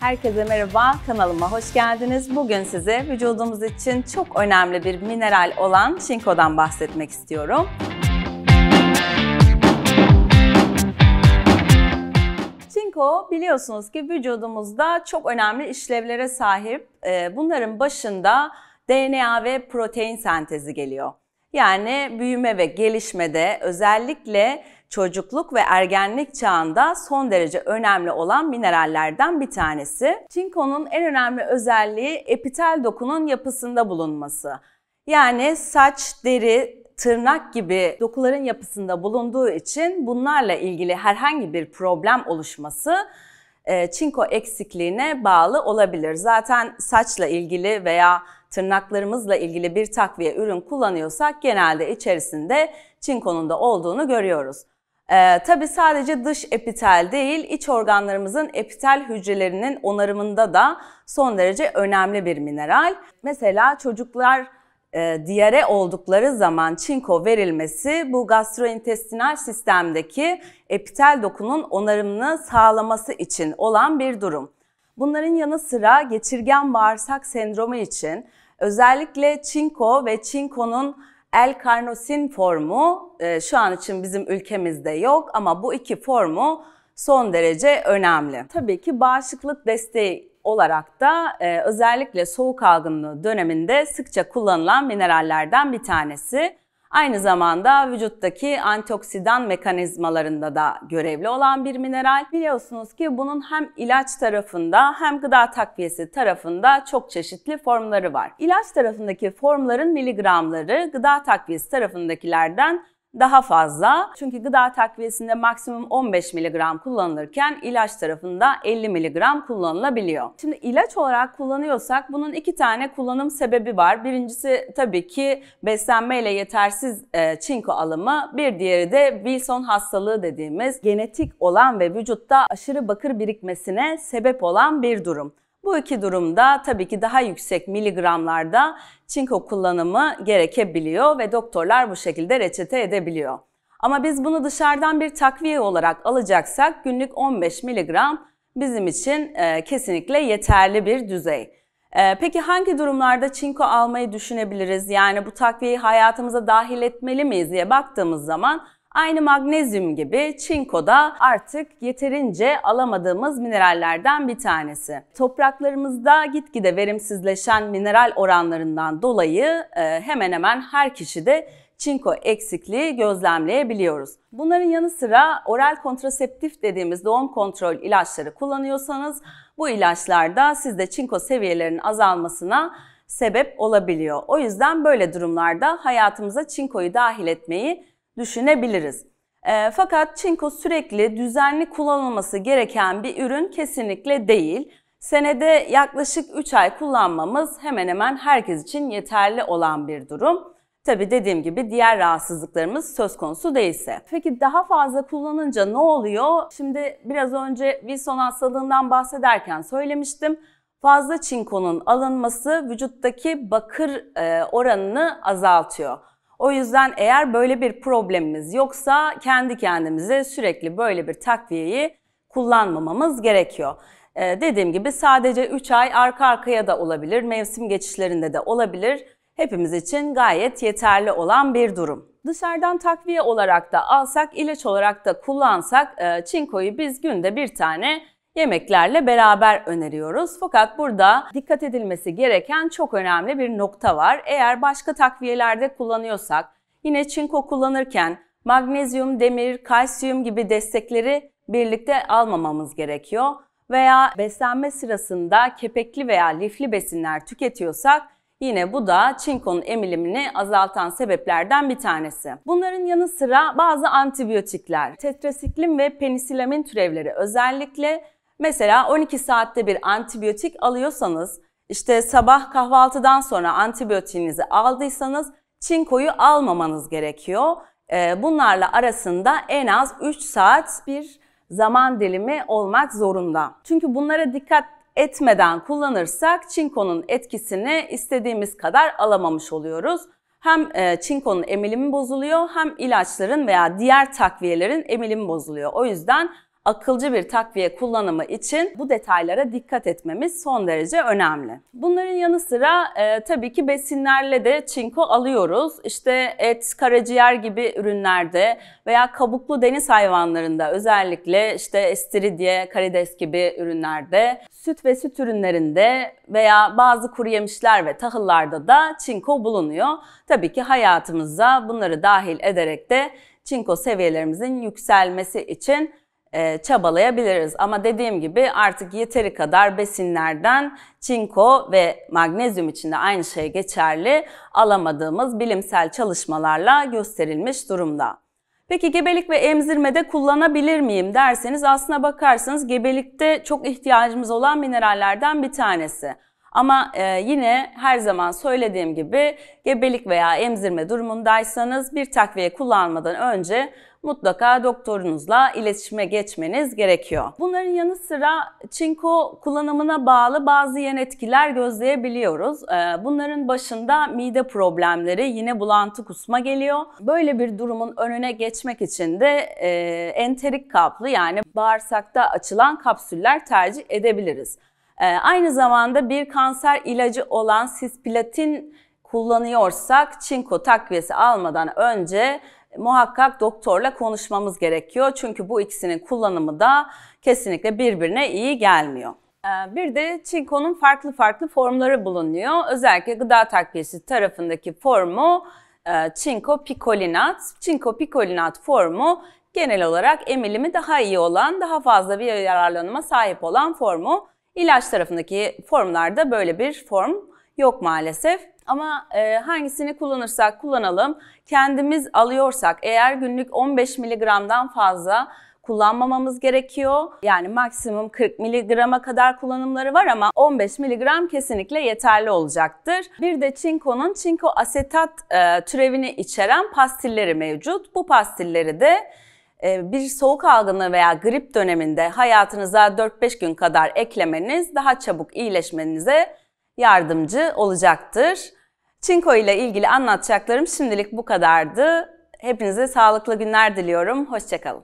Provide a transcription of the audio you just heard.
Herkese merhaba, kanalıma hoş geldiniz. Bugün size vücudumuz için çok önemli bir mineral olan çinkodan bahsetmek istiyorum. Çinko biliyorsunuz ki vücudumuzda çok önemli işlevlere sahip. E, bunların başında DNA ve protein sentezi geliyor. Yani büyüme ve gelişmede özellikle çocukluk ve ergenlik çağında son derece önemli olan minerallerden bir tanesi. Çinkonun en önemli özelliği epitel dokunun yapısında bulunması. Yani saç, deri, tırnak gibi dokuların yapısında bulunduğu için bunlarla ilgili herhangi bir problem oluşması e, çinko eksikliğine bağlı olabilir. Zaten saçla ilgili veya tırnaklarımızla ilgili bir takviye ürün kullanıyorsak genelde içerisinde çinkonun da olduğunu görüyoruz. Ee, tabii sadece dış epitel değil, iç organlarımızın epitel hücrelerinin onarımında da son derece önemli bir mineral. Mesela çocuklar e, diyare oldukları zaman çinko verilmesi bu gastrointestinal sistemdeki epitel dokunun onarımını sağlaması için olan bir durum. Bunların yanı sıra geçirgen bağırsak sendromu için özellikle çinko ve çinkonun L-karnosin formu e, şu an için bizim ülkemizde yok ama bu iki formu son derece önemli. Tabii ki bağışıklık desteği olarak da e, özellikle soğuk algınlığı döneminde sıkça kullanılan minerallerden bir tanesi. Aynı zamanda vücuttaki antioksidan mekanizmalarında da görevli olan bir mineral. Biliyorsunuz ki bunun hem ilaç tarafında hem gıda takviyesi tarafında çok çeşitli formları var. İlaç tarafındaki formların miligramları gıda takviyesi tarafındakilerden daha fazla. Çünkü gıda takviyesinde maksimum 15 mg kullanılırken ilaç tarafında 50 mg kullanılabiliyor. Şimdi ilaç olarak kullanıyorsak bunun iki tane kullanım sebebi var. Birincisi tabii ki beslenme ile yetersiz e, çinko alımı. Bir diğeri de Wilson hastalığı dediğimiz genetik olan ve vücutta aşırı bakır birikmesine sebep olan bir durum. Bu iki durumda tabii ki daha yüksek miligramlarda çinko kullanımı gerekebiliyor ve doktorlar bu şekilde reçete edebiliyor. Ama biz bunu dışarıdan bir takviye olarak alacaksak günlük 15 miligram bizim için e, kesinlikle yeterli bir düzey. E, peki hangi durumlarda çinko almayı düşünebiliriz? Yani bu takviyeyi hayatımıza dahil etmeli miyiz diye baktığımız zaman Aynı magnezyum gibi çinko da artık yeterince alamadığımız minerallerden bir tanesi. Topraklarımızda gitgide verimsizleşen mineral oranlarından dolayı e, hemen hemen her kişide çinko eksikliği gözlemleyebiliyoruz. Bunların yanı sıra oral kontraseptif dediğimiz doğum kontrol ilaçları kullanıyorsanız bu ilaçlarda sizde çinko seviyelerinin azalmasına sebep olabiliyor. O yüzden böyle durumlarda hayatımıza çinkoyu dahil etmeyi düşünebiliriz. E, fakat çinko sürekli düzenli kullanılması gereken bir ürün kesinlikle değil. Senede yaklaşık 3 ay kullanmamız hemen hemen herkes için yeterli olan bir durum. Tabi dediğim gibi diğer rahatsızlıklarımız söz konusu değilse. Peki daha fazla kullanınca ne oluyor? Şimdi biraz önce Wilson hastalığından bahsederken söylemiştim. Fazla çinkonun alınması vücuttaki bakır e, oranını azaltıyor. O yüzden eğer böyle bir problemimiz yoksa kendi kendimize sürekli böyle bir takviyeyi kullanmamamız gerekiyor. Ee, dediğim gibi sadece 3 ay arka arkaya da olabilir, mevsim geçişlerinde de olabilir. Hepimiz için gayet yeterli olan bir durum. Dışarıdan takviye olarak da alsak, ilaç olarak da kullansak e, çinkoyu biz günde bir tane yemeklerle beraber öneriyoruz. Fakat burada dikkat edilmesi gereken çok önemli bir nokta var. Eğer başka takviyelerde kullanıyorsak yine çinko kullanırken magnezyum, demir, kalsiyum gibi destekleri birlikte almamamız gerekiyor. Veya beslenme sırasında kepekli veya lifli besinler tüketiyorsak Yine bu da çinkonun emilimini azaltan sebeplerden bir tanesi. Bunların yanı sıra bazı antibiyotikler, tetrasiklin ve penisilamin türevleri özellikle Mesela 12 saatte bir antibiyotik alıyorsanız, işte sabah kahvaltıdan sonra antibiyotiğinizi aldıysanız çinkoyu almamanız gerekiyor. Ee, bunlarla arasında en az 3 saat bir zaman dilimi olmak zorunda. Çünkü bunlara dikkat etmeden kullanırsak çinkonun etkisini istediğimiz kadar alamamış oluyoruz. Hem e, çinkonun emilimi bozuluyor hem ilaçların veya diğer takviyelerin emilimi bozuluyor. O yüzden akılcı bir takviye kullanımı için bu detaylara dikkat etmemiz son derece önemli. Bunların yanı sıra e, tabii ki besinlerle de çinko alıyoruz. İşte et, karaciğer gibi ürünlerde veya kabuklu deniz hayvanlarında özellikle işte estiridye, karides gibi ürünlerde, süt ve süt ürünlerinde veya bazı kuru yemişler ve tahıllarda da çinko bulunuyor. Tabii ki hayatımıza bunları dahil ederek de çinko seviyelerimizin yükselmesi için e, çabalayabiliriz. Ama dediğim gibi artık yeteri kadar besinlerden çinko ve magnezyum için de aynı şey geçerli alamadığımız bilimsel çalışmalarla gösterilmiş durumda. Peki gebelik ve emzirmede kullanabilir miyim derseniz aslına bakarsanız gebelikte çok ihtiyacımız olan minerallerden bir tanesi. Ama e, yine her zaman söylediğim gibi gebelik veya emzirme durumundaysanız bir takviye kullanmadan önce mutlaka doktorunuzla iletişime geçmeniz gerekiyor. Bunların yanı sıra çinko kullanımına bağlı bazı yan etkiler gözleyebiliyoruz. E, bunların başında mide problemleri, yine bulantı kusma geliyor. Böyle bir durumun önüne geçmek için de e, enterik kaplı yani bağırsakta açılan kapsüller tercih edebiliriz. Ee, aynı zamanda bir kanser ilacı olan sisplatin kullanıyorsak çinko takviyesi almadan önce muhakkak doktorla konuşmamız gerekiyor. Çünkü bu ikisinin kullanımı da kesinlikle birbirine iyi gelmiyor. Ee, bir de çinkonun farklı farklı formları bulunuyor. Özellikle gıda takviyesi tarafındaki formu e, çinko pikolinat. Çinko pikolinat formu genel olarak emilimi daha iyi olan, daha fazla bir yararlanıma sahip olan formu. İlaç tarafındaki formlarda böyle bir form yok maalesef. Ama e, hangisini kullanırsak kullanalım, kendimiz alıyorsak eğer günlük 15 miligramdan fazla kullanmamamız gerekiyor. Yani maksimum 40 miligrama kadar kullanımları var ama 15 miligram kesinlikle yeterli olacaktır. Bir de çinkonun çinko asetat e, türevini içeren pastilleri mevcut. Bu pastilleri de ee, bir soğuk algını veya grip döneminde hayatınıza 4-5 gün kadar eklemeniz daha çabuk iyileşmenize yardımcı olacaktır. Çinko ile ilgili anlatacaklarım şimdilik bu kadardı. Hepinize sağlıklı günler diliyorum. Hoşçakalın.